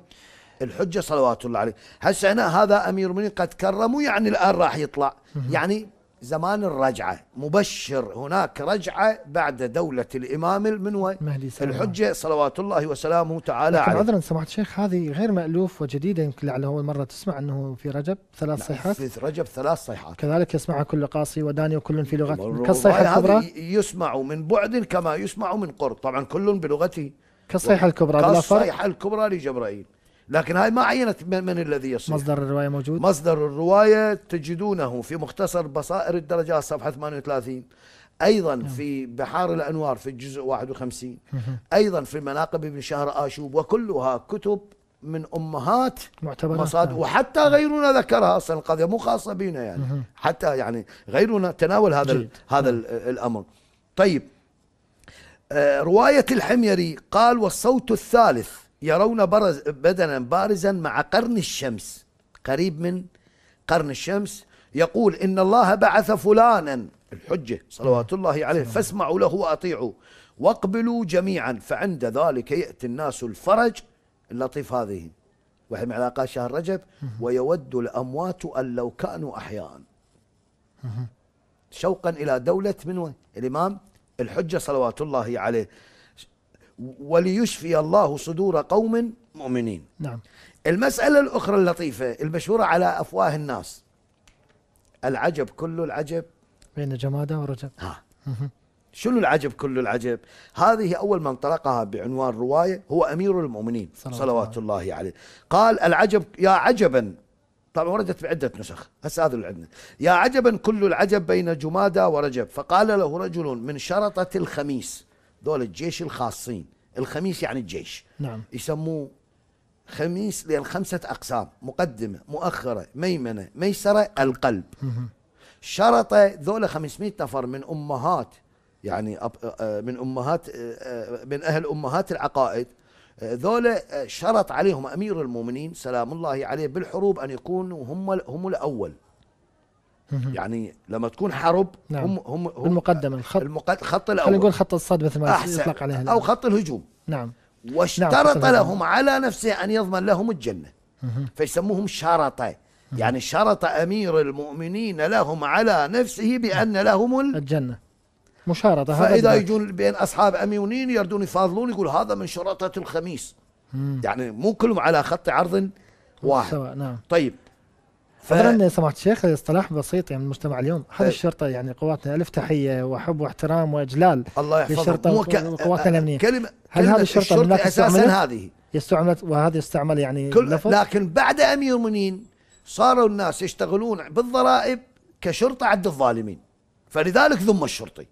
B: الحجة صلوات الله عليه هسه هذا أمير المؤمنين قد كرموا يعني الآن راح يطلع يعني زمان الرجعة مبشر هناك رجعة بعد دولة الإمام المنوي مهدي الحجة صلوات الله وسلامه تعالى عليه عذرا
A: سمعت شيخ هذه غير مألوف وجديدة يمكن لعل أول مرة تسمع أنه في رجب ثلاث صيحات في
B: رجب ثلاث صيحات
A: كذلك يسمعها كل قاصي وداني وكل في لغته كالصيحة الكبرى
B: يسمع من بعد كما يسمع من قرب طبعا كل بلغته كالصيحة الكبرى كالصيحة الكبرى لجبرائيل لكن هاي ما عينت من, الذي يصيح مصدر الرواية موجود مصدر الرواية تجدونه في مختصر بصائر الدرجات صفحة 38 أيضا نعم. في بحار الأنوار في الجزء 51 أيضا في مناقب ابن شهر آشوب وكلها كتب من امهات معتبرات مصادر نعم. وحتى نعم. غيرنا ذكرها اصلا القضيه مو خاصه بنا يعني حتى يعني غيرنا تناول هذا نعم. هذا الامر طيب آه روايه الحميري قال والصوت الثالث يرون برز بدنا بارزا مع قرن الشمس قريب من قرن الشمس يقول إن الله بعث فلانا الحجة صلوات الله عليه فاسمعوا له وأطيعوا واقبلوا جميعا فعند ذلك يأتي الناس الفرج اللطيف هذه وهي من علاقات شهر رجب ويود الأموات أن لو كانوا أحياء شوقا إلى دولة من وين؟ الإمام الحجة صلوات الله عليه وليشفي الله صدور قوم مؤمنين نعم المسألة الأخرى اللطيفة المشهورة على أفواه الناس العجب كل العجب بين جمادة ورجب ها شنو العجب كل العجب هذه أول من طرقها بعنوان رواية هو أمير المؤمنين صلوات, صلوات الله, الله عليه قال العجب يا عجبا طبعا وردت بعدة نسخ هسه هذا اللي عندنا يا عجبا كل العجب بين جمادة ورجب فقال له رجل من شرطة الخميس دول الجيش الخاصين الخميس يعني الجيش نعم يسموه خميس لأن خمسة أقسام مقدمة مؤخرة ميمنة ميسرة القلب شرطة ذولا 500 نفر من أمهات يعني من أمهات من أهل أمهات العقائد ذولا شرط عليهم أمير المؤمنين سلام الله عليه بالحروب أن يكونوا هم هم الأول يعني لما تكون حرب نعم. هم هم هم
A: المقدمه الخط المقد...
B: خط الاول خلينا نقول خط
A: الصد مثل ما يطلق عليها او
B: خط الهجوم نعم واشترط نعم. لهم على نفسه ان يضمن لهم الجنه فيسموهم شرطه يعني شرط امير المؤمنين لهم على نفسه بان لهم الجنه مشارطه فاذا يجون بين اصحاب اميونين يردون يفاضلون يقول هذا من شرطه الخميس يعني مو كلهم على خط عرض واحد سواء نعم طيب ف... فضلا
A: سماحة الشيخ اصطلاح بسيط يعني المجتمع اليوم هذا الشرطة يعني قواتنا ألف تحية وحب واحترام وإجلال الله يحفظك مو ك... قواتنا الأمنية كلمة هل هذه الشرطة, الشرطة أساسا هذه
B: استعملت وهذا يستعمل يعني كل... لفظ؟ لكن بعد أمير منين صاروا الناس يشتغلون بالضرائب كشرطة عد الظالمين فلذلك ذم الشرطي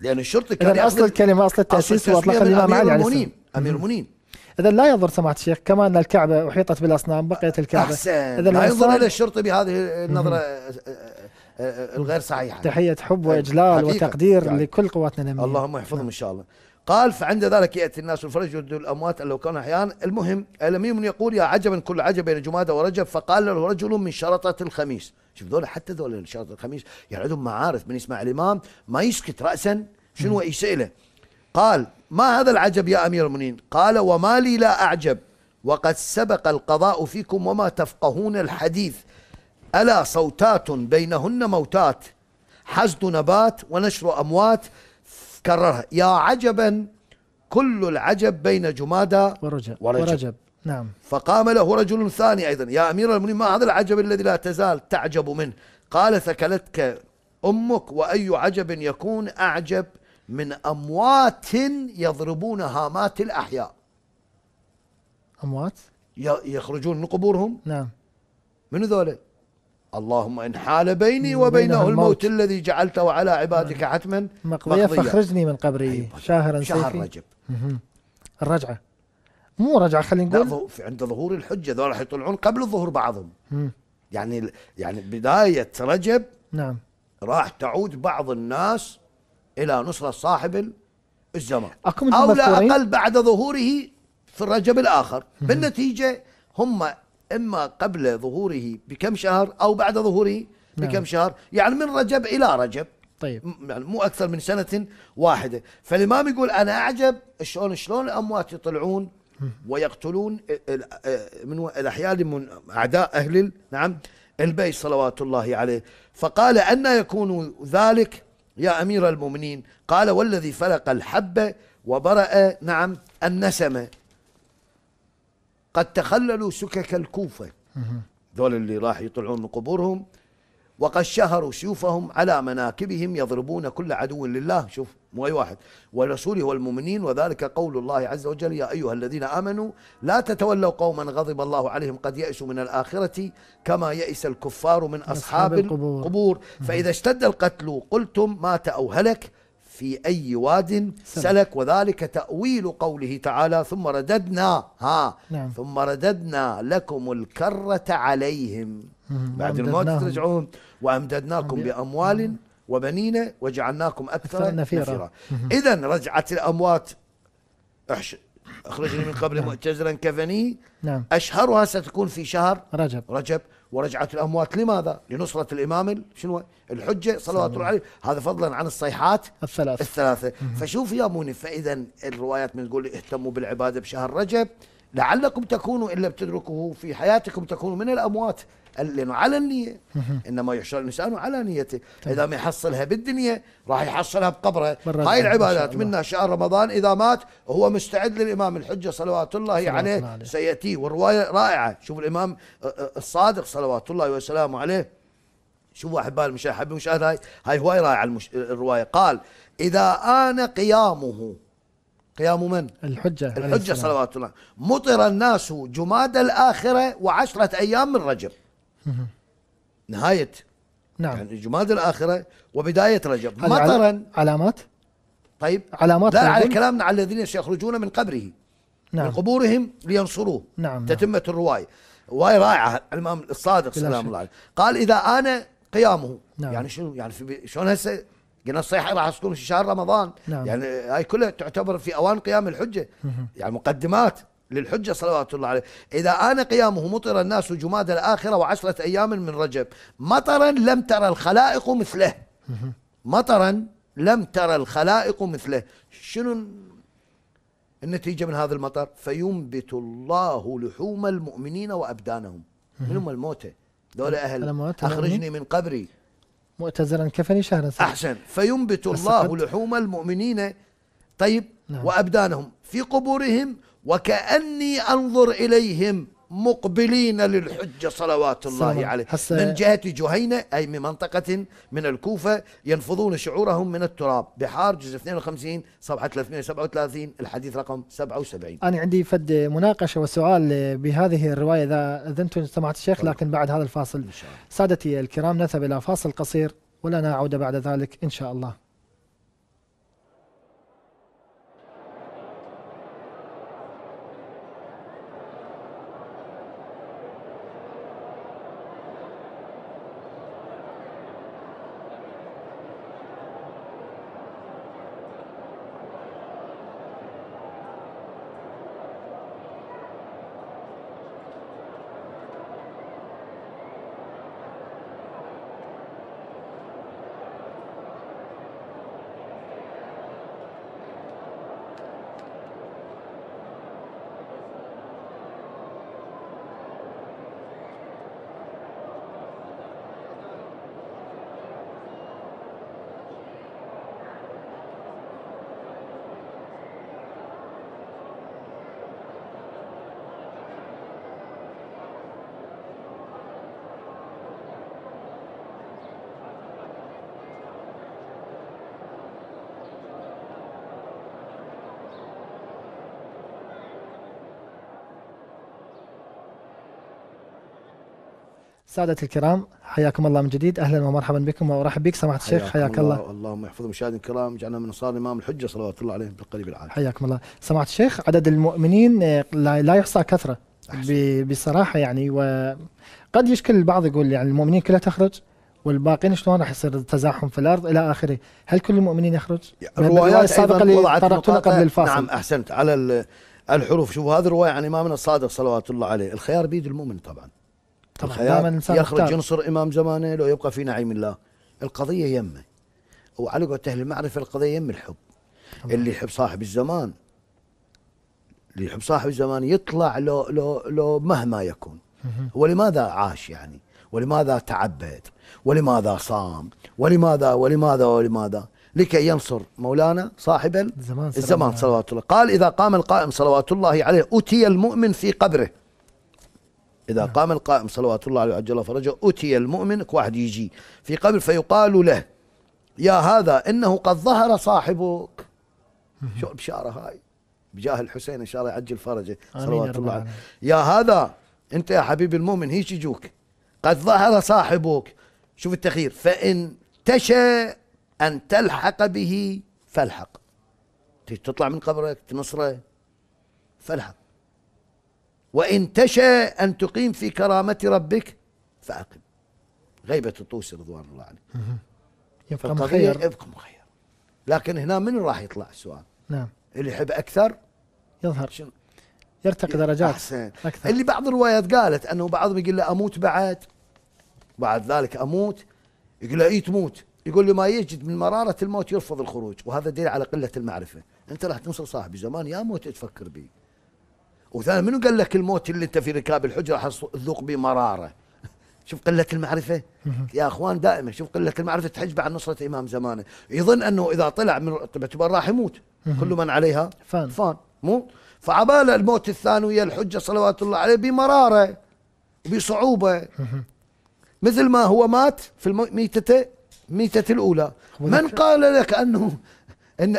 B: لأن الشرطي كان أصل الكلمة أصل التأسيس وأطلق الإمام علي أمير منين
A: أمير المؤمنين إذا لا ينظر سماحة الشيخ كما أن الكعبة أحيطت بالأصنام بقيت الكعبة إذا لا ينظر إلى
B: الشرطي بهذه النظرة أه، أه، أه، الغير صحيحة
A: تحية حب طيب، وإجلال وتقدير يعني. لكل قواتنا الأمنية اللهم يحفظهم
B: نعم. إن شاء الله قال فعند ذلك يأتي الناس الفرج يردوا الأموات لو كانوا أحيانا المهم الميم يقول يا عجبا كل عجب بين جمادة ورجب فقال له رجل من شرطة الخميس شوف ذولا حتى ذولا شرطة الخميس يعني عندهم معارف من يسمع الإمام ما يسكت رأسا شنو يسأله قال ما هذا العجب يا أمير المؤمنين قال وما لي لا أعجب وقد سبق القضاء فيكم وما تفقهون الحديث ألا صوتات بينهن موتات حشد نبات ونشر أموات كررها يا عجبا كل العجب بين جمادى ورجب, ورجب, ورجب نعم فقام له رجل ثاني أيضا يا أمير المؤمنين ما هذا العجب الذي لا تزال تعجب منه قال ثكلتك أمك وأي عجب يكون أعجب من أموات يضربون هامات الأحياء أموات؟ يخرجون من قبورهم نعم من ذولا اللهم إن حال بيني وبينه الموت, الموت الذي جعلته على عبادك نعم. حتما مقضية, مقضية فاخرجني
A: من قبري أيوة. شاهرا شهر سيفي. رجب
B: الرجعة مو رجعة خلينا نقول في عند ظهور الحجة ذولا راح يطلعون قبل الظهور بعضهم يعني يعني بداية رجب نعم راح تعود بعض الناس إلى نصرة صاحب الزمان أكم أو لا أقل بعد ظهوره في الرجب الآخر بالنتيجة هم إما قبل ظهوره بكم شهر أو بعد ظهوره نعم. بكم نعم. شهر يعني من رجب إلى رجب طيب يعني مو أكثر من سنة واحدة فالإمام يقول أنا أعجب شلون شلون الأموات يطلعون ويقتلون آه، من الأحياء من أعداء أهل نعم البيت صلوات الله عليه فقال أن يكون ذلك يا أمير المؤمنين قال والذي فلق الحبة وبرأ نعم النسمة قد تخللوا سكك الكوفة ذول اللي راح يطلعون من قبورهم وقد شهروا سيوفهم على مناكبهم يضربون كل عدو لله شوف مو أي واحد ورسوله والمؤمنين وذلك قول الله عز وجل يا أيها الذين آمنوا لا تتولوا قوما غضب الله عليهم قد يئسوا من الآخرة كما يئس الكفار من أصحاب القبور, القبور فإذا اشتد القتل قلتم مات أو هلك في أي واد سلك وذلك تأويل قوله تعالى ثم رددنا ها نعم. ثم رددنا لكم الكرة عليهم بعد الموت ترجعون وأمددناكم بأموال وبنين وجعلناكم أكثر نفيرا إذا رجعت الأموات اخرجني من قبل نعم. مؤتزرا كفني نعم اشهرها ستكون في شهر رجب رجب ورجعت الاموات لماذا؟ لنصره الامام شنو الحجه صلوات الله عليه هذا فضلا عن الصيحات الثلاثه الثلاثه فشوف يا موني فاذا الروايات من تقول اهتموا بالعباده بشهر رجب لعلكم تكونوا ان لم تدركوه في حياتكم تكونوا من الاموات قال على النية إنما يحشر الإنسان على نيته طيب. إذا ما يحصلها بالدنيا راح يحصلها بقبره هاي العبادات منها شهر رمضان إذا مات هو مستعد للإمام الحجة صلوات الله عليه سيأتي والرواية رائعة شوف الإمام الصادق صلوات الله وسلامه عليه شوفوا بال المشاهد حبي المشاهد هاي هاي هواي رائعة المش... الرواية قال إذا آن قيامه قيام من؟ الحجة الحجة صلوات الله مطر الناس جماد الآخرة وعشرة أيام من رجب نهاية نعم يعني جماد الآخرة وبداية رجب مطرا علامات طيب علامات لا على كلامنا على الذين سيخرجون من قبره نعم. من قبورهم لينصروه نعم, نعم. تتمة نعم. الرواية رواية رائعة الإمام الصادق سلام الله عليه قال إذا أنا قيامه نعم. يعني شنو يعني في شلون هسه قلنا الصيحة راح تكون في شهر رمضان نعم. يعني هاي كلها تعتبر في أوان قيام الحجة يعني مقدمات للحجة صلوات الله عليه إذا آن قيامه مطر الناس جماد الآخرة وعشرة أيام من رجب مطرا لم ترى الخلائق مثله مطرا لم ترى الخلائق مثله شنو النتيجة من هذا المطر فينبت الله لحوم المؤمنين وأبدانهم من هم الموتى دول أهل أخرجني من قبري
A: مؤتزرا كفني شهرا
B: أحسن فينبت الله لحوم المؤمنين طيب نعم. وأبدانهم في قبورهم وكأني أنظر إليهم مقبلين للحجة صلوات الله عليه من جهة جهينة أي من منطقة من الكوفة ينفضون شعورهم من التراب بحار جزء 52 صفحة 337 الحديث رقم 77
A: أنا عندي فد مناقشة وسؤال بهذه الرواية إذا أذنتم سمعت الشيخ لكن بعد هذا الفاصل سادتي الكرام نذهب إلى فاصل قصير ولنا عودة بعد ذلك إن شاء الله سادة الكرام حياكم الله من جديد اهلا ومرحبا بكم وارحب بك سماحه الشيخ حياك الله. الله
B: اللهم يحفظ مشاهدينا الكرام جعلنا من انصار الامام الحجه صلوات الله عليه بالقريب العاجل
A: حياكم الله سماحه الشيخ عدد المؤمنين آه، لا يحصى كثره أحسن. بصراحه يعني وقد يشكل البعض يقول يعني المؤمنين كلها تخرج والباقين شلون راح يصير تزاحم في الارض الى اخره، هل كل المؤمنين يخرج؟ الروايات السابقه اللي طرحتونا قبل الفاصل نعم
B: احسنت على الحروف شوف هذه الروايه عن امامنا الصادق صلوات الله عليه، الخيار بيد المؤمن طبعا طبعا يخرج ينصر امام زمانه لو يبقى في نعيم الله القضيه يمه وعلى قولة اهل المعرفه القضيه يم الحب طبعا. اللي يحب صاحب الزمان اللي يحب صاحب الزمان يطلع لو لو لو مهما يكون ولماذا عاش يعني ولماذا تعبد ولماذا صام ولماذا ولماذا ولماذا لكي ينصر مولانا صاحب الزمان, الزمان صلوات الله قال إذا قام القائم صلوات الله عليه أتي المؤمن في قبره إذا نعم. قام القائم صلوات الله عليه وعجل فرجه أتي المؤمن واحد يجي في قبل فيقال له يا هذا إنه قد ظهر صاحبك شو بشارة هاي بجاه الحسين إن شاء الله يعجل فرجه صلوات الله عليه يا هذا أنت يا حبيبي المؤمن هيك يجوك قد ظهر صاحبك شوف التخير فإن تشاء أن تلحق به فالحق تطلع من قبرك تنصره فالحق وإن تشاء أن تقيم في كرامة ربك فأقم غيبة الطوسي رضوان الله عليه يبقى مخير يبقى مخير لكن هنا من راح يطلع السؤال نعم اللي يحب أكثر يظهر شنو يرتقي درجات أحسن. أكثر اللي بعض الروايات قالت أنه بعضهم يقول له أموت بعد بعد ذلك أموت يقول له إيه تموت يقول لي ما يجد من مرارة الموت يرفض الخروج وهذا دليل على قلة المعرفة أنت راح تنصر صاحبي زمان يا موت تفكر بيه وثاني منو قال لك الموت اللي انت في ركاب الحجره حتذوق بمراره شوف قله المعرفه يا اخوان دائما شوف قله المعرفه تحجب عن نصره امام زمانه يظن انه اذا طلع من باعتبار راح يموت كل من عليها فان فان مو فعبال الموت ويا الحجه صلوات الله عليه بمراره بصعوبه مثل ما هو مات في ميتته ميتة الأولى من قال لك أنه أن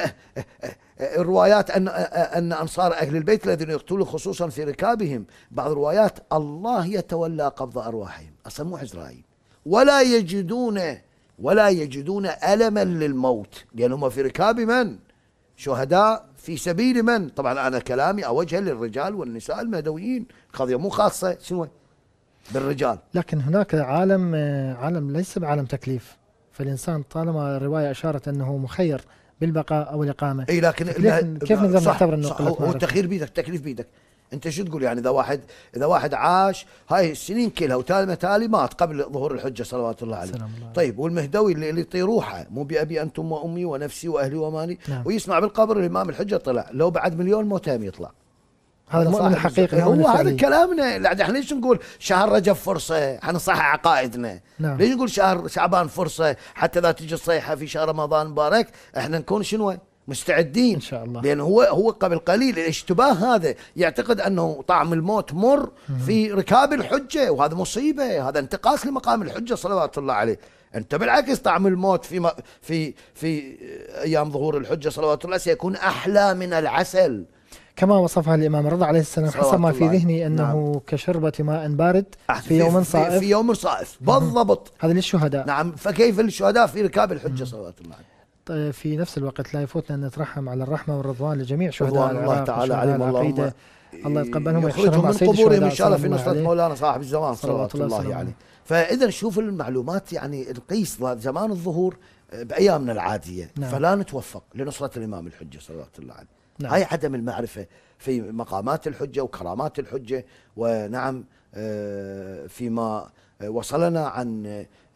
B: الروايات أن, أن أنصار أهل البيت الذين يقتلوا خصوصا في ركابهم بعض الروايات الله يتولى قبض أرواحهم أصلا مو عزرائيل ولا يجدون ولا يجدون ألما للموت لأن هم في ركاب من شهداء في سبيل من طبعا أنا كلامي أوجهه للرجال والنساء المهدويين القضية مو خاصة شنو بالرجال
A: لكن هناك عالم آه، عالم ليس بعالم تكليف فالإنسان طالما الرواية أشارت أنه مخير بالبقاء او الاقامه اي لكن كيف نقدر نعتبر انه صح هو التخيير
B: بيدك التكليف بيدك انت شو تقول يعني اذا واحد اذا واحد عاش هاي السنين كلها وتالي ما تالي مات قبل ظهور الحجه صلوات الله عليه طيب والمهدوي اللي, اللي يطير روحه مو بابي انتم وامي ونفسي واهلي ومالي نعم. ويسمع بالقبر الامام الحجه طلع لو بعد مليون موتى يطلع هذا من الحقيقة هو هذا كلامنا احنا ليش نقول شهر رجب فرصه حنصحح عقائدنا نعم. ليش نقول شهر شعبان فرصه حتى اذا تجي الصيحه في شهر رمضان مبارك احنا نكون شنو مستعدين ان شاء الله لان هو هو قبل قليل الاشتباه هذا يعتقد انه طعم الموت مر في ركاب الحجه وهذا مصيبه هذا انتقاص لمقام الحجه صلوات الله عليه انت بالعكس طعم الموت في في في ايام ظهور الحجه صلوات الله سيكون احلى من العسل
A: كما وصفها الإمام رضا عليه السلام حسب ما في ذهني أنه نعم. كشربة ماء بارد في يوم صائف في
B: يوم صائف نعم. بالضبط
A: هذا للشهداء
B: نعم فكيف للشهداء في ركاب الحجة صلوات الله
A: طيب في نفس الوقت لا يفوتنا أن نترحم على الرحمة والرضوان لجميع شهداء الله تعالى عليهم الله آه، الله يتقبلهم ويحشرهم من قبورهم ان شاء الله في نصره
B: مولانا صاحب الزمان صلوات الله, الله عليه فاذا شوف المعلومات يعني القيس زمان الظهور آه، بايامنا العاديه نعم. فلا نتوفق لنصره الامام الحجه صلوات الله عليه نعم. هاي عدم المعرفة في مقامات الحجة وكرامات الحجة ونعم آه، فيما وصلنا عن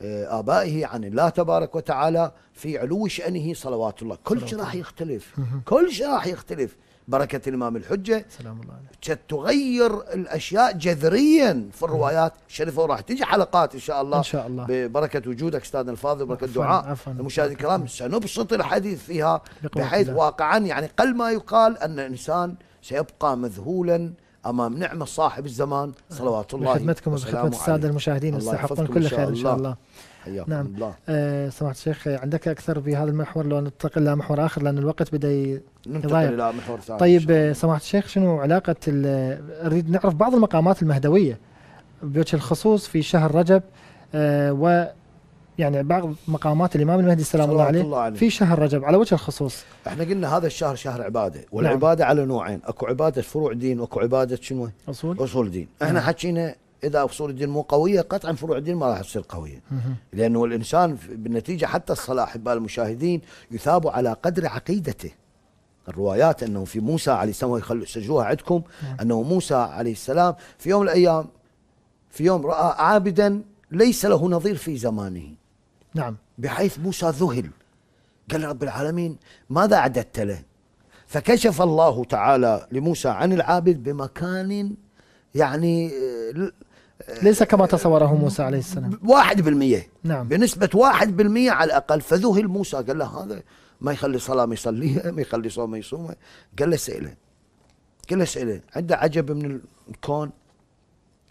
B: آه، آبائه عن الله تبارك وتعالى في علو شأنه صلوات الله كل شيء راح يختلف كل شيء راح يختلف بركة الإمام الحجة سلام الله عليه تغير الأشياء جذريا في الروايات الشريفة وراح تجي حلقات إن شاء الله إن شاء الله ببركة وجودك أستاذنا الفاضل وبركة الدعاء المشاهدين الكرام سنبسط الحديث فيها بحيث الله. واقعا يعني قل ما يقال أن الإنسان سيبقى مذهولا امام نعمه صاحب الزمان آه. صلوات الله وسلامه بخدمتكم وخدمه الساده المشاهدين يستحقون كل خير ان شاء الله, إن شاء الله. حياك نعم الله.
A: آه سمعت الشيخ عندك اكثر في هذا المحور لو ننتقل الى محور اخر لان الوقت بدا ننتقل الى محور ثاني طيب سمعت الشيخ شنو علاقه اريد نعرف بعض المقامات المهدويه بوجه الخصوص في شهر رجب آه و يعني بعض مقامات الامام المهدي سلام الله عليه, الله عليه في شهر رجب على وجه الخصوص
B: احنا قلنا هذا الشهر شهر عباده نعم. والعباده نعم. على نوعين اكو عباده فروع دين واكو عباده شنو اصول اصول دين احنا نعم. حكينا اذا اصول الدين مو قويه قطعا فروع الدين ما راح تصير قويه لانه الانسان بالنتيجه حتى الصلاح احباء المشاهدين يثاب على قدر عقيدته الروايات انه في موسى عليه السلام يخلوا سجلوها عندكم نعم. انه موسى عليه السلام في يوم من الايام في يوم راى عابدا ليس له نظير في زمانه نعم بحيث موسى ذهل قال رب العالمين ماذا اعددت له فكشف الله تعالى لموسى عن العابد بمكان يعني آه، ليس كما تصوره موسى عليه السلام واحد بالمية نعم بنسبة واحد بالمية على الأقل فذهل موسى قال له هذا ما يخلي صلاة ما يصليها ما يخلي صوم يصومها قال له اسأله قال له اسأله عنده عجب من الكون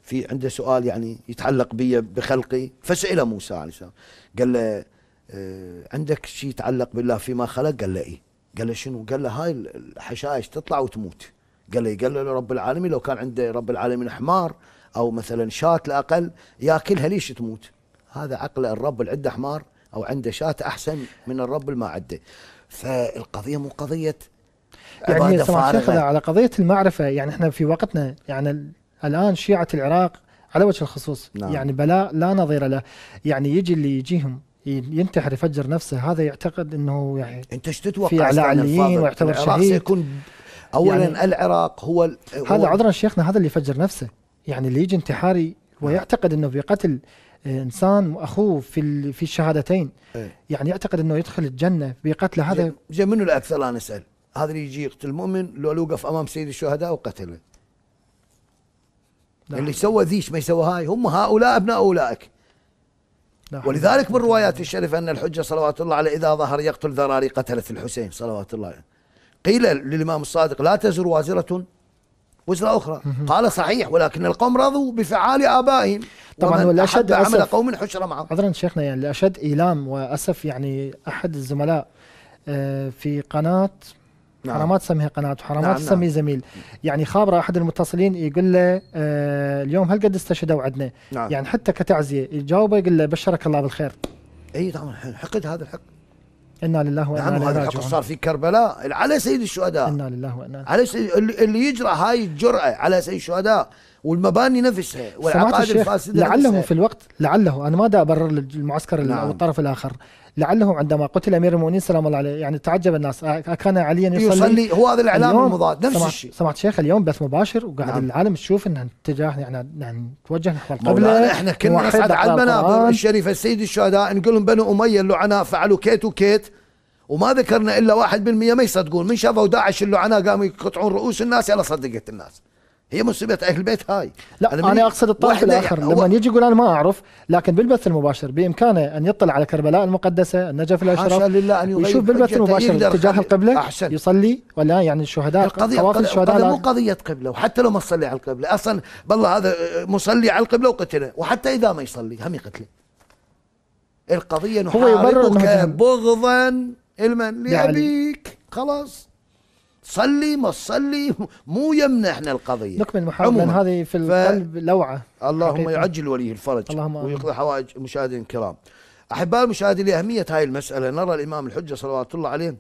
B: في عنده سؤال يعني يتعلق بي بخلقي فسأله موسى عليه السلام قال له آه عندك شيء يتعلق بالله فيما خلق قال له ايه قال له شنو قال له هاي الحشائش تطلع وتموت قال له قال له رب العالمين لو كان عنده رب العالمين حمار او مثلا شات الاقل ياكلها ليش تموت هذا عقل الرب العده حمار او عنده شات احسن من الرب اللي ما عنده فالقضيه مو قضيه يعني سمعت على
A: قضيه المعرفه يعني احنا في وقتنا يعني الان شيعه العراق على وجه الخصوص نعم. يعني بلاء لا نظير له يعني يجي اللي يجيهم ينتحر يفجر نفسه هذا يعتقد
B: انه يعني انت ايش تتوقع في اعلاميين ويعتبر شهيد اولا يعني العراق هو, هو هذا
A: عذرا شيخنا هذا اللي يفجر نفسه يعني اللي يجي انتحاري ويعتقد انه بقتل آه، انسان واخوه في في الشهادتين أي. يعني يعتقد انه يدخل الجنه بقتله هذا
B: زين منو الاكثر انا اسال؟ هذا اللي يجي يقتل مؤمن لو وقف امام سيد الشهداء وقتله لا. نعم. اللي سوى ذيش ما يسوى هاي هم هؤلاء ابناء اولئك نعم. ولذلك بالروايات الشريفه ان الحجه صلوات الله عليه اذا ظهر يقتل ذراري قتلت الحسين صلوات الله عليه قيل للامام الصادق لا تزر وازره وزر أخرى قال صحيح ولكن القوم رضوا بفعال آبائهم طبعا والأشد عمل قوم
A: حشر معهم عذرا شيخنا يعني الأشد إيلام وأسف يعني أحد الزملاء آه، في قناة نعم. حرامات تسميها قناة وحرامات نعم سمي نعم. زميل يعني خابره أحد المتصلين يقول له آه اليوم هالقد استشهدوا عندنا نعم. يعني حتى كتعزية يجاوبه يقول له بشرك الله بالخير اي طبعا
B: حقد هذا الحقد انا لله وانا نعم، اليه راجعون هذا صار في كربلاء على سيد الشهداء انا لله وانا على سيد اللي يجرى هاي الجرأه على سيد الشهداء والمباني نفسها والعقائد الفاسده لعله نفسها. في
A: الوقت لعله انا ما دا ابرر المعسكر نعم. او الطرف الاخر لعله عندما قتل امير المؤمنين سلام الله عليه يعني تعجب الناس كان عليا يصلي, يصلي هو هذا الاعلام المضاد نفس سمعت الشيء سمعت شيخ اليوم بث مباشر وقاعد نعم. العالم تشوف ان اتجاه يعني يعني توجه نحو القبله احنا كنا نسعد على المنابر الشريفه
B: السيد الشهداء نقول لهم بنو اميه اللعناء فعلوا كيت وكيت وما ذكرنا الا 1% ما يصدقون من شافوا داعش اللعناء قاموا يقطعون رؤوس الناس يلا صدقت الناس هي مصيبه اهل البيت هاي لا انا, أنا اقصد الطرف الاخر يعني لما
A: يجي يقول انا ما اعرف لكن بالبث المباشر بامكانه ان يطلع على كربلاء المقدسه النجف الاشرف لله أن ويشوف بالبث المباشر اتجاه القبله أحسن. يصلي ولا يعني الشهداء القضيه قواف الشهداء مو
B: قضيه قبله وحتى لو ما تصلي على القبله اصلا بالله هذا مصلي على القبله وقتله وحتى اذا ما يصلي هم يقتله القضيه نحاربك بغضا لمن يعني لابيك خلاص تصلي ما تصلي مو يمنا احنا القضيه نكمل
A: محاوله هذه في القلب ف...
B: لوعه اللهم حقيقة. يعجل ولي الفرج اللهم ويقضي حوائج المشاهدين الكرام احباء المشاهدين لاهميه هاي المساله نرى الامام الحجه صلوات الله عليه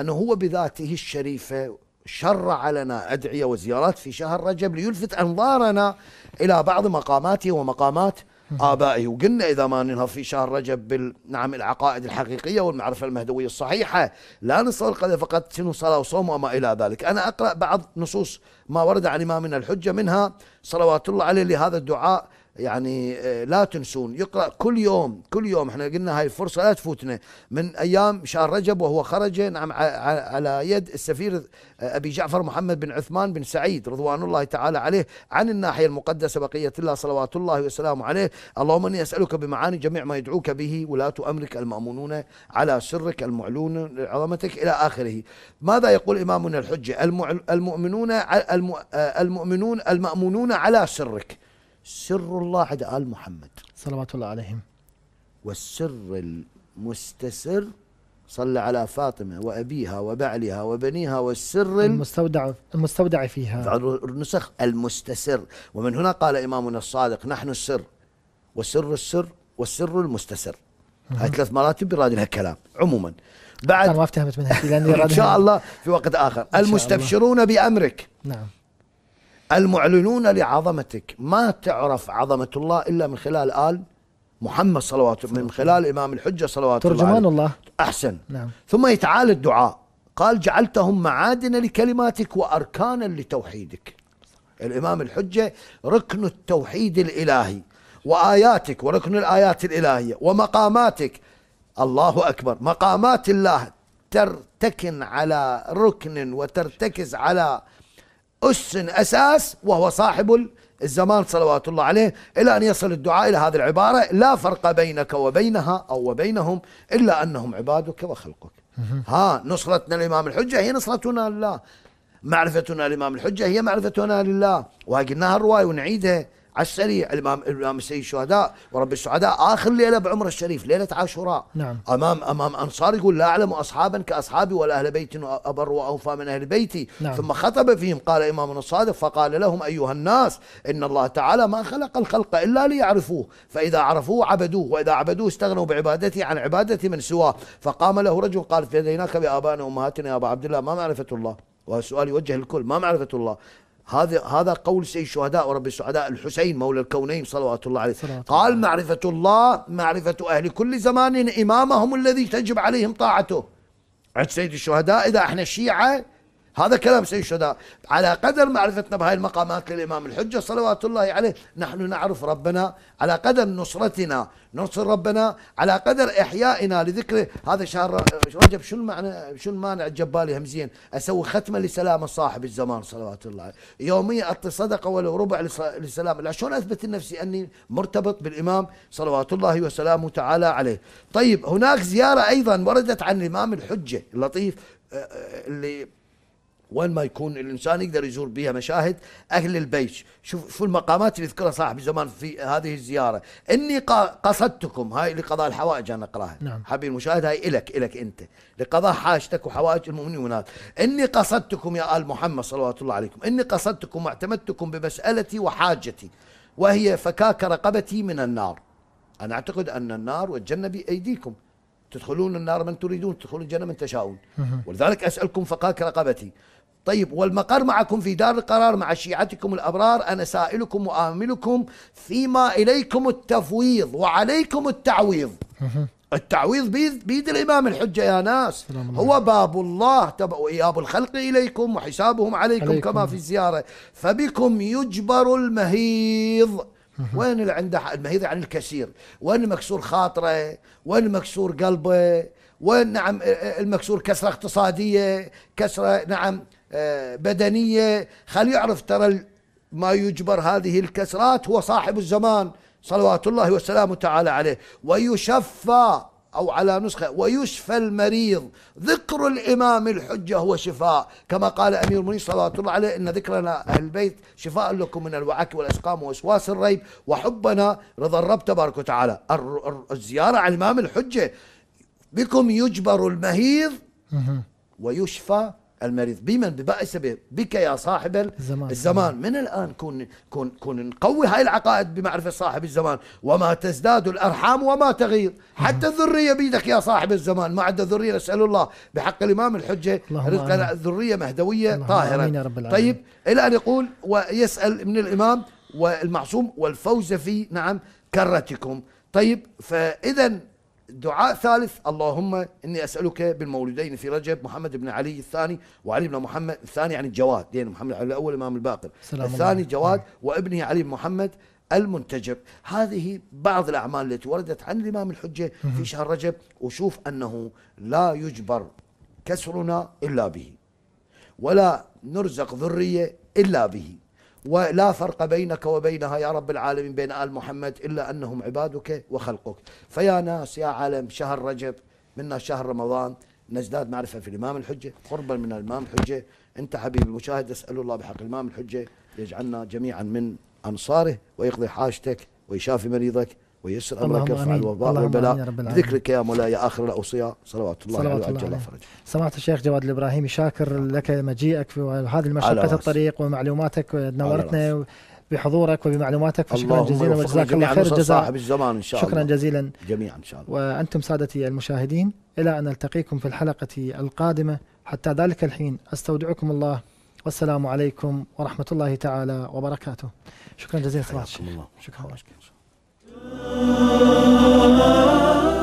B: انه هو بذاته الشريفه شرع لنا ادعيه وزيارات في شهر رجب ليلفت انظارنا الى بعض مقاماته ومقامات آبائه وقلنا إذا ما ننهض في شهر رجب بال... نعم العقائد الحقيقية والمعرفة المهدوية الصحيحة لا قد فقط شنو صلاة وصوم وما إلى ذلك أنا أقرأ بعض نصوص ما ورد عن إمامنا الحجة منها صلوات الله عليه لهذا الدعاء يعني آه، لا تنسون يقرا كل يوم كل يوم احنا قلنا هاي الفرصه لا تفوتنا من ايام شهر رجب وهو خرج نعم على يد السفير آه، ابي جعفر محمد بن عثمان بن سعيد رضوان الله تعالى عليه عن الناحيه المقدسه بقيه الله صلوات الله وسلامه عليه اللهم اني اسالك بمعاني جميع ما يدعوك به ولاة امرك المامونون على سرك المعلون عظمتك الى اخره ماذا يقول امامنا الحجه المؤمنون آه، المؤمنون المامونون على سرك سر الله عند آل محمد صلوات الله عليهم والسر المستسر صلى على فاطمة وأبيها وبعلها وبنيها والسر المستودع المستودع فيها النسخ المستسر ومن هنا قال إمامنا الصادق نحن السر وسر السر والسر المستسر هاي ثلاث مراتب يراد لها كلام عموما بعد ما افتهمت منها ان شاء الله في وقت اخر المستبشرون بامرك نعم المعلنون لعظمتك ما تعرف عظمة الله إلا من خلال آل محمد صلوات من خلال إمام الحجة صلوات ترجمان الله, الله أحسن نعم. ثم يتعالى الدعاء قال جعلتهم معادن لكلماتك وأركانا لتوحيدك الإمام الحجة ركن التوحيد الإلهي وآياتك وركن الآيات الإلهية ومقاماتك الله أكبر مقامات الله ترتكن على ركن وترتكز على أس أساس وهو صاحب الزمان صلوات الله عليه إلى أن يصل الدعاء إلى هذه العبارة لا فرق بينك وبينها أو وبينهم إلا أنهم عبادك وخلقك ها نصرتنا لإمام الحجة هي نصرتنا لله معرفتنا لإمام الحجة هي معرفتنا لله وقلناها الرواية ونعيدها على السريع الامام الامام السيد الشهداء ورب السعداء اخر ليله بعمره الشريف ليله عاشوراء نعم امام امام انصار يقول لا اعلم اصحابا كاصحابي ولا اهل بيت ابر واوفى من اهل بيتي نعم. ثم خطب فيهم قال امامنا الصادق فقال لهم ايها الناس ان الله تعالى ما خلق الخلق الا ليعرفوه فاذا عرفوه عبدوه واذا عبدوه استغنوا بعبادته عن عباده من سواه فقام له رجل قال فديناك بابائنا وامهاتنا يا ابا عبد الله ما معرفه الله وهذا السؤال يوجه للكل ما معرفة الله هذا هذا قول سيد الشهداء ورب السعداء الحسين مولى الكونين صلوات الله عليه قال الله. معرفة الله معرفة أهل كل زمان إمامهم الذي تجب عليهم طاعته عند سيد الشهداء إذا احنا شيعة هذا كلام سيد الشهداء على قدر معرفتنا بهاي المقامات للإمام الحجة صلوات الله عليه نحن نعرف ربنا على قدر نصرتنا ننصر ربنا على قدر إحيائنا لذكره هذا شهر رجب شو المعنى شو المانع الجبالي همزين أسوي ختمة لسلام صاحب الزمان صلوات الله يوميا أعطي صدقة ولو ربع لسلام لا شلون أثبت لنفسي أني مرتبط بالإمام صلوات الله وسلامه تعالى عليه طيب هناك زيارة أيضا وردت عن الإمام الحجة اللطيف آه، آه، اللي وين ما يكون الانسان يقدر يزور بها مشاهد اهل البيت شوف شو المقامات اللي ذكرها صاحب زمان في هذه الزياره اني قصدتكم هاي لقضاء الحوائج انا اقراها نعم. حبيبي المشاهد هاي الك الك انت لقضاء حاجتك وحوائج المؤمنين والمؤمنات اني قصدتكم يا ال محمد صلوات الله عليكم اني قصدتكم واعتمدتكم بمسالتي وحاجتي وهي فكاك رقبتي من النار انا اعتقد ان النار والجنه بايديكم تدخلون النار من تريدون تدخلون الجنه من تشاؤون ولذلك اسالكم فقاك رقبتي طيب والمقر معكم في دار القرار مع شيعتكم الأبرار أنا سائلكم وآملكم فيما إليكم التفويض وعليكم التعويض التعويض بيد, بيد الإمام الحجة يا ناس هو باب الله تبع وإياب الخلق إليكم وحسابهم عليكم, عليكم كما في الزيارة فبكم يجبر المهيض وين اللي عنده المهيض عن يعني الكثير وين المكسور خاطره وين المكسور قلبه وين نعم المكسور كسرة اقتصادية كسرة نعم بدنية خل يعرف ترى ما يجبر هذه الكسرات هو صاحب الزمان صلوات الله وسلامه تعالى عليه ويشفى أو على نسخة ويشفى المريض ذكر الإمام الحجة هو شفاء كما قال أمير المؤمنين صلوات الله عليه إن ذكرنا أهل البيت شفاء لكم من الوعك والأسقام ووسواس الريب وحبنا رضا الرب تبارك وتعالى الزيارة على الإمام الحجة بكم يجبر المهيض ويشفى المريض بمن بباقي السبب بك يا صاحب الزمان, الزمان. من الآن كون, كون, كون نقوي هاي العقائد بمعرفة صاحب الزمان وما تزداد الأرحام وما تغير حتى الذرية بيدك يا صاحب الزمان ما عدا ذرية نسأل الله بحق الإمام الحجة رزق الذريه مهدوية طاهرة طيب إلى أن يقول ويسأل من الإمام والمعصوم والفوز في نعم كرتكم طيب فإذا دعاء ثالث اللهم إني أسألك بالمولودين في رجب محمد بن علي الثاني وعلي بن محمد الثاني يعني الجواد لأن يعني محمد الأول إمام الباقر الثاني الله. جواد آه. وابنه علي بن محمد المنتجب هذه بعض الأعمال التي وردت عن الإمام الحجة في شهر رجب وشوف أنه لا يجبر كسرنا إلا به ولا نرزق ذرية إلا به ولا فرق بينك وبينها يا رب العالمين بين آل محمد إلا أنهم عبادك وخلقك فيا ناس يا عالم شهر رجب منا شهر رمضان نزداد معرفة في الإمام الحجة قربا من الإمام الحجة أنت حبيبي المشاهد أسأل الله بحق الإمام الحجة يجعلنا جميعا من أنصاره ويقضي حاجتك ويشافي مريضك ويسر امرك افعل الوباء والبلاء بذكرك يا مولاي اخر الاوصياء صلوات الله صلوات الله جل فرجه
A: سماحه الشيخ جواد الابراهيمي شاكر نعم. لك مجيئك في هذه الطريق ومعلوماتك نورتنا بحضورك وبمعلوماتك فشكرا جزيلا وجزاك الله خير جزاء صاحب الزمان ان شاء شكرا الله شكرا جزيلا
B: جميعا ان شاء الله
A: وانتم سادتي المشاهدين الى ان نلتقيكم في الحلقه القادمه حتى ذلك الحين استودعكم الله والسلام عليكم ورحمه الله تعالى وبركاته شكرا جزيلا سماحه الشيخ شكرا Oh